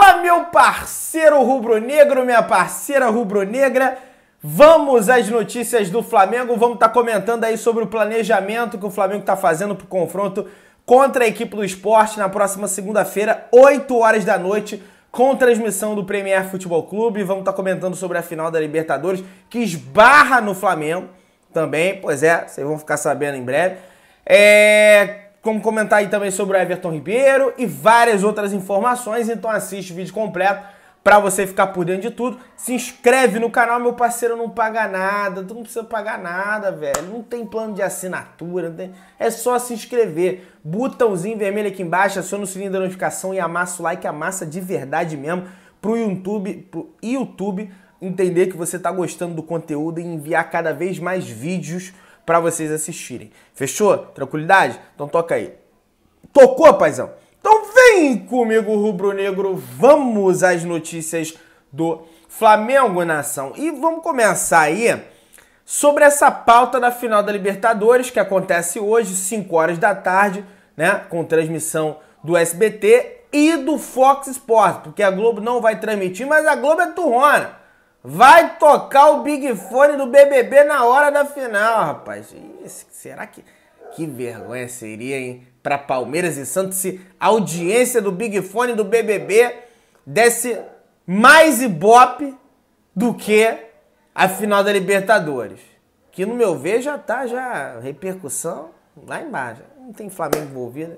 Fala, meu parceiro rubro-negro, minha parceira rubro-negra. Vamos às notícias do Flamengo. Vamos estar tá comentando aí sobre o planejamento que o Flamengo está fazendo para o confronto contra a equipe do esporte na próxima segunda-feira, 8 horas da noite, com transmissão do Premier Futebol Clube. Vamos estar tá comentando sobre a final da Libertadores, que esbarra no Flamengo também. Pois é, vocês vão ficar sabendo em breve. É, como comentar aí também sobre o Everton Ribeiro e várias outras informações. Então assiste o vídeo completo para você ficar por dentro de tudo. Se inscreve no canal, meu parceiro, não paga nada. Tu não precisa pagar nada, velho. Não tem plano de assinatura, tem... é só se inscrever. Botãozinho vermelho aqui embaixo, aciona o sininho da notificação e amassa o like, amassa de verdade mesmo pro YouTube, pro YouTube entender que você tá gostando do conteúdo e enviar cada vez mais vídeos para vocês assistirem. Fechou? Tranquilidade? Então toca aí. Tocou, paizão? Então vem comigo, rubro-negro. Vamos às notícias do Flamengo nação. E vamos começar aí sobre essa pauta da final da Libertadores que acontece hoje, 5 horas da tarde, né, com transmissão do SBT e do Fox Sports, porque a Globo não vai transmitir, mas a Globo é turrona. Vai tocar o Big Fone do BBB na hora da final, rapaz. Isso, será que. Que vergonha seria, hein? Para Palmeiras e Santos se a audiência do Big Fone do BBB desse mais ibope do que a final da Libertadores. Que no meu ver já tá já repercussão lá embaixo. Não tem Flamengo envolvido.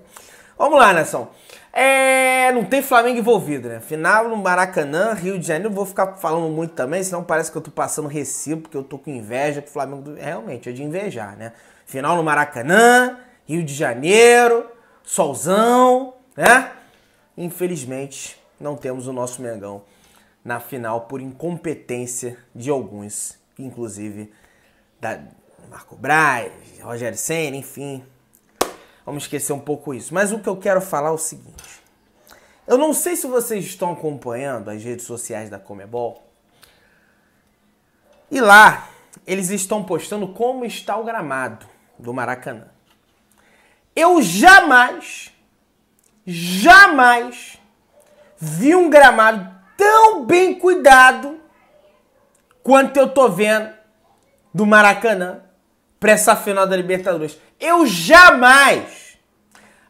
Vamos lá, nação. É, não tem Flamengo envolvido, né? Final no Maracanã, Rio de Janeiro. Não vou ficar falando muito também, senão parece que eu tô passando recibo, porque eu tô com inveja que o Flamengo. Realmente, é de invejar, né? Final no Maracanã, Rio de Janeiro, solzão, né? Infelizmente, não temos o nosso Mengão na final por incompetência de alguns, inclusive da Marco Braz, Rogério Senna, enfim, Vamos esquecer um pouco isso. Mas o que eu quero falar é o seguinte. Eu não sei se vocês estão acompanhando as redes sociais da Comebol. E lá eles estão postando como está o gramado do Maracanã. Eu jamais, jamais vi um gramado tão bem cuidado quanto eu tô vendo do Maracanã para essa final da Libertadores. Eu jamais.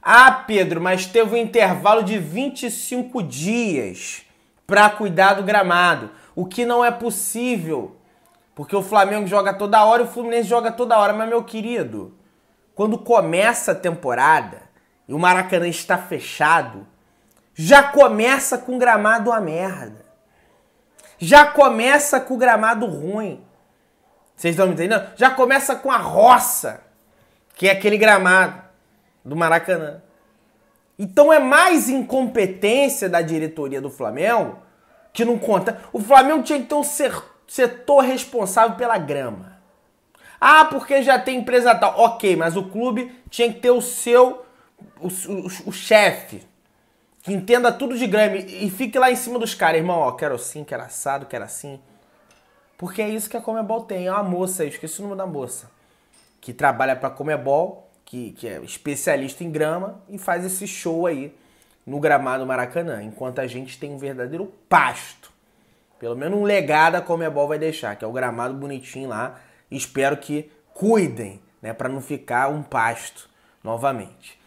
Ah, Pedro, mas teve um intervalo de 25 dias para cuidar do gramado, o que não é possível, porque o Flamengo joga toda hora e o Fluminense joga toda hora, mas meu querido, quando começa a temporada e o Maracanã está fechado, já começa com o gramado a merda. Já começa com o gramado ruim. Vocês estão me entendendo? Já começa com a roça, que é aquele gramado do Maracanã. Então é mais incompetência da diretoria do Flamengo que não conta. O Flamengo tinha que ter um setor responsável pela grama. Ah, porque já tem empresa tal. Ok, mas o clube tinha que ter o seu, o, o, o chefe, que entenda tudo de grama e fique lá em cima dos caras, irmão. Ó, quero assim, quero assado, quero assim. Porque é isso que a Comebol tem. É uma moça, eu esqueci o nome da moça, que trabalha para a Comebol, que, que é especialista em grama e faz esse show aí no gramado Maracanã, enquanto a gente tem um verdadeiro pasto. Pelo menos um legado a Comebol vai deixar, que é o gramado bonitinho lá. Espero que cuidem, né, para não ficar um pasto novamente.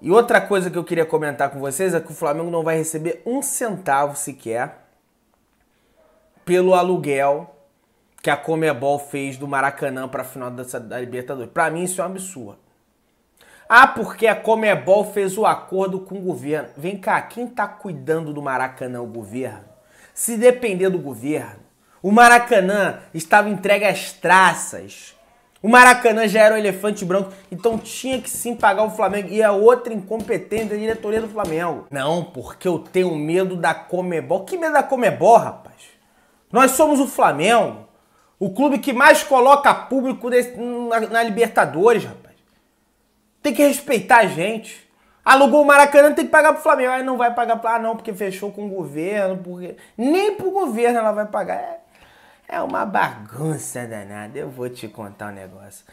E outra coisa que eu queria comentar com vocês é que o Flamengo não vai receber um centavo sequer pelo aluguel que a Comebol fez do Maracanã para a final da, da Libertadores. Para mim isso é um absurdo. Ah, porque a Comebol fez o acordo com o governo. Vem cá, quem tá cuidando do Maracanã? O governo. Se depender do governo, o Maracanã estava entregue às traças. O Maracanã já era um elefante branco, então tinha que sim pagar o Flamengo. E a é outra incompetente da diretoria do Flamengo. Não, porque eu tenho medo da Comebol. Que medo da Comebol, rapaz? Nós somos o Flamengo, o clube que mais coloca público na, na Libertadores, rapaz. Tem que respeitar a gente. Alugou o Maracanã, tem que pagar pro Flamengo. Aí não vai pagar pra. Ah, não, porque fechou com o governo, porque. Nem pro governo ela vai pagar. É, é uma bagunça danada. Eu vou te contar um negócio.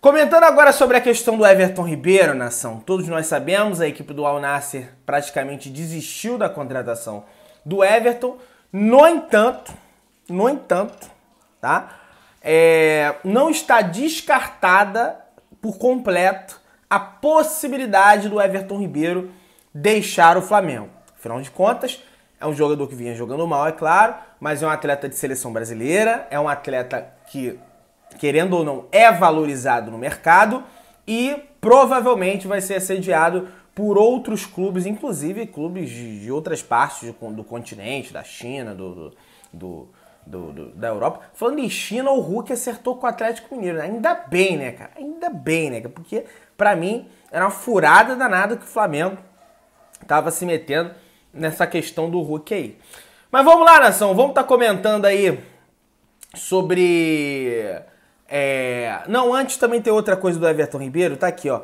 Comentando agora sobre a questão do Everton Ribeiro, nação. Todos nós sabemos, a equipe do Al Nasser praticamente desistiu da contratação do Everton no entanto, no entanto, tá? É, não está descartada por completo a possibilidade do Everton Ribeiro deixar o Flamengo. Afinal de contas, é um jogador que vinha jogando mal, é claro, mas é um atleta de seleção brasileira, é um atleta que, querendo ou não, é valorizado no mercado e provavelmente vai ser assediado por outros clubes, inclusive clubes de, de outras partes do, do, continente, da China, do, do, do, da Europa. Falando em China, o Hulk acertou com o Atlético Mineiro. Né? Ainda bem, né, cara? Ainda bem, né? Porque, para mim, era uma furada danada que o Flamengo tava se metendo nessa questão do Hulk aí. Mas vamos lá, nação. Vamos estar tá comentando aí sobre. É... Não, antes também tem outra coisa do Everton Ribeiro. Tá aqui, ó.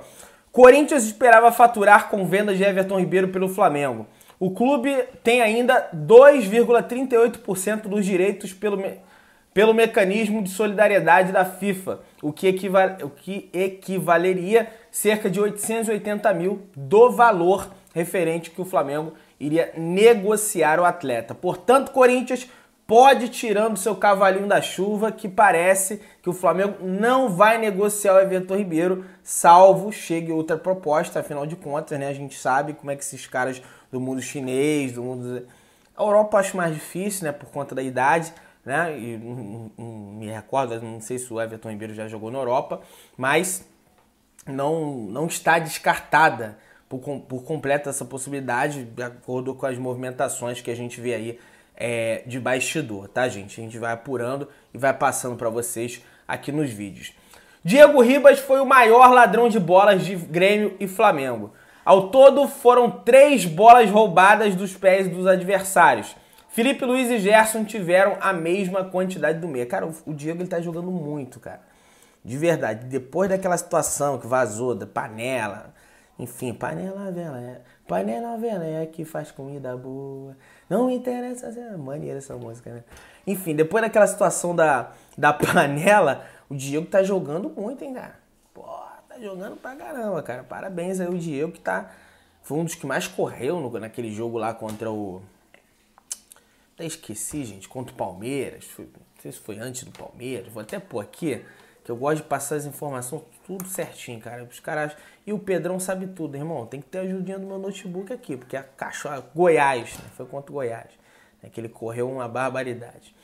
Corinthians esperava faturar com vendas de Everton Ribeiro pelo Flamengo. O clube tem ainda 2,38% dos direitos pelo, me pelo mecanismo de solidariedade da FIFA, o que, equivale, o que equivaleria cerca de 880 mil do valor referente que o Flamengo iria negociar o atleta. Portanto, Corinthians pode tirando seu cavalinho da chuva, que parece que o Flamengo não vai negociar o Everton Ribeiro, salvo chegue outra proposta, afinal de contas, né? A gente sabe como é que esses caras do mundo chinês, do mundo. A Europa eu acho mais difícil, né? Por conta da idade, né? E, um, um, me recordo, não sei se o Everton Ribeiro já jogou na Europa, mas não, não está descartada por, por completa essa possibilidade, de acordo com as movimentações que a gente vê aí é, de bastidor, tá, gente? A gente vai apurando e vai passando para vocês aqui nos vídeos. Diego Ribas foi o maior ladrão de bolas de Grêmio e Flamengo. Ao todo, foram três bolas roubadas dos pés dos adversários. Felipe Luiz e Gerson tiveram a mesma quantidade do meia. Cara, o Diego ele tá jogando muito, cara. De verdade. Depois daquela situação que vazou, da panela, enfim, panela velha. É. Panela velha é que faz comida boa. Não interessa. É maneira essa música, né? Enfim, depois daquela situação da, da panela, o Diego tá jogando muito, hein, cara? Pô, tá jogando pra caramba, cara. Parabéns aí o Diego que tá. Foi um dos que mais correu no, naquele jogo lá contra o. Até esqueci, gente, contra o Palmeiras. Foi, não sei se foi antes do Palmeiras. Vou até pôr aqui. Que eu gosto de passar as informações tudo certinho, cara. Os caras. E o Pedrão sabe tudo, irmão. Tem que ter ajudinha do meu notebook aqui, porque a caixa. Goiás, né? Foi contra o Goiás. Né? Que ele correu uma barbaridade.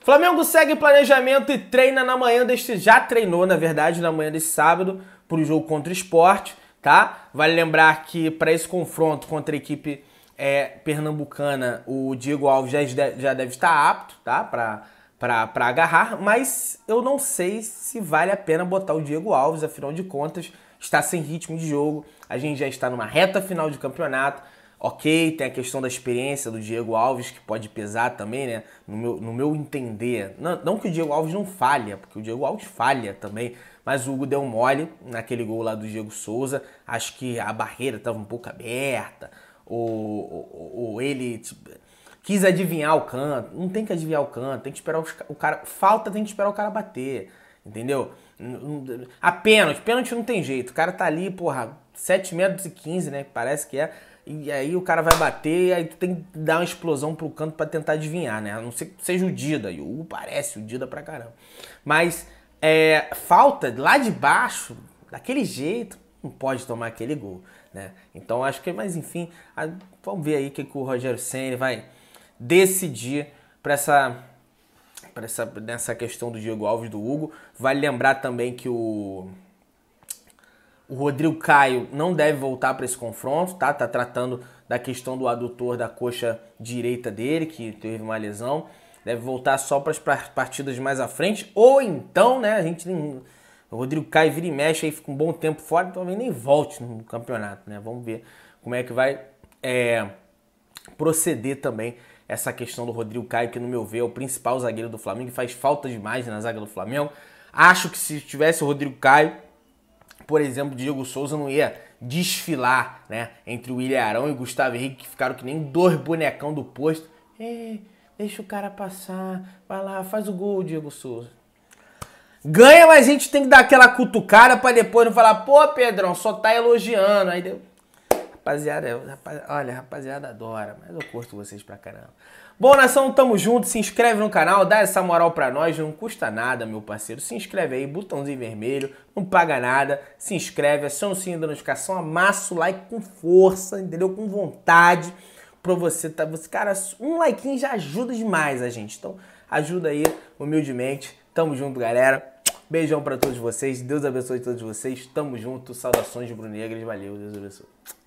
Flamengo segue planejamento e treina na manhã deste. Já treinou, na verdade, na manhã desse sábado, para o jogo contra o esporte, tá? Vale lembrar que para esse confronto contra a equipe é, pernambucana, o Diego Alves já, já deve estar apto, tá? Para para agarrar, mas eu não sei se vale a pena botar o Diego Alves, afinal de contas, está sem ritmo de jogo, a gente já está numa reta final de campeonato. Ok, tem a questão da experiência do Diego Alves, que pode pesar também, né? No meu, no meu entender. Não, não que o Diego Alves não falha, porque o Diego Alves falha também, mas o Hugo deu mole naquele gol lá do Diego Souza. Acho que a barreira estava um pouco aberta, ou, ou, ou ele tipo, quis adivinhar o canto. Não tem que adivinhar o canto, tem que esperar os, o cara. Falta tem que esperar o cara bater. Entendeu? A pênalti, pênalti não tem jeito. O cara tá ali, porra, 7 metros e 15, né? Parece que é. E aí o cara vai bater, e aí tu tem que dar uma explosão pro canto para tentar adivinhar, né? A não ser que seja o Dida. E o uh, U parece o Dida pra caramba. Mas é, falta lá de baixo, daquele jeito, não pode tomar aquele gol, né? Então acho que, mas enfim, vamos ver aí o que, que o Rogério Senna vai decidir para essa para essa nessa questão do Diego Alves do Hugo. Vale lembrar também que o o Rodrigo Caio não deve voltar para esse confronto, tá? Tá tratando da questão do adutor da coxa direita dele, que teve uma lesão. Deve voltar só para as partidas mais à frente. Ou então, né, a gente. O Rodrigo Caio vira e mexe aí, fica um bom tempo fora, então talvez nem volte no campeonato, né? Vamos ver como é que vai é, proceder também essa questão do Rodrigo Caio, que no meu ver é o principal zagueiro do Flamengo e faz falta demais na zaga do Flamengo. Acho que se tivesse o Rodrigo Caio, por exemplo, Diego Souza não ia desfilar, né, entre o William Arão e o Gustavo Henrique, que ficaram que nem dois bonecão do posto. Ei, deixa o cara passar, vai lá, faz o gol, Diego Souza. Ganha, mas a gente tem que dar aquela cutucada para depois não falar, pô, Pedrão, só tá elogiando. Aí deu. Rapaziada, rapaz, olha, rapaziada adora, mas eu curto vocês pra caramba. Bom, nação, tamo junto. Se inscreve no canal, dá essa moral pra nós, não custa nada, meu parceiro. Se inscreve aí, botãozinho vermelho, não paga nada. Se inscreve, aciona o sininho da notificação, amassa o like com força, entendeu? Com vontade pra você. Tá, você cara, um like já ajuda demais a gente. Então, ajuda aí, humildemente. Tamo junto, galera. Beijão para todos vocês. Deus abençoe todos vocês. Tamo junto. Saudações, Brunegras. Valeu. Deus abençoe.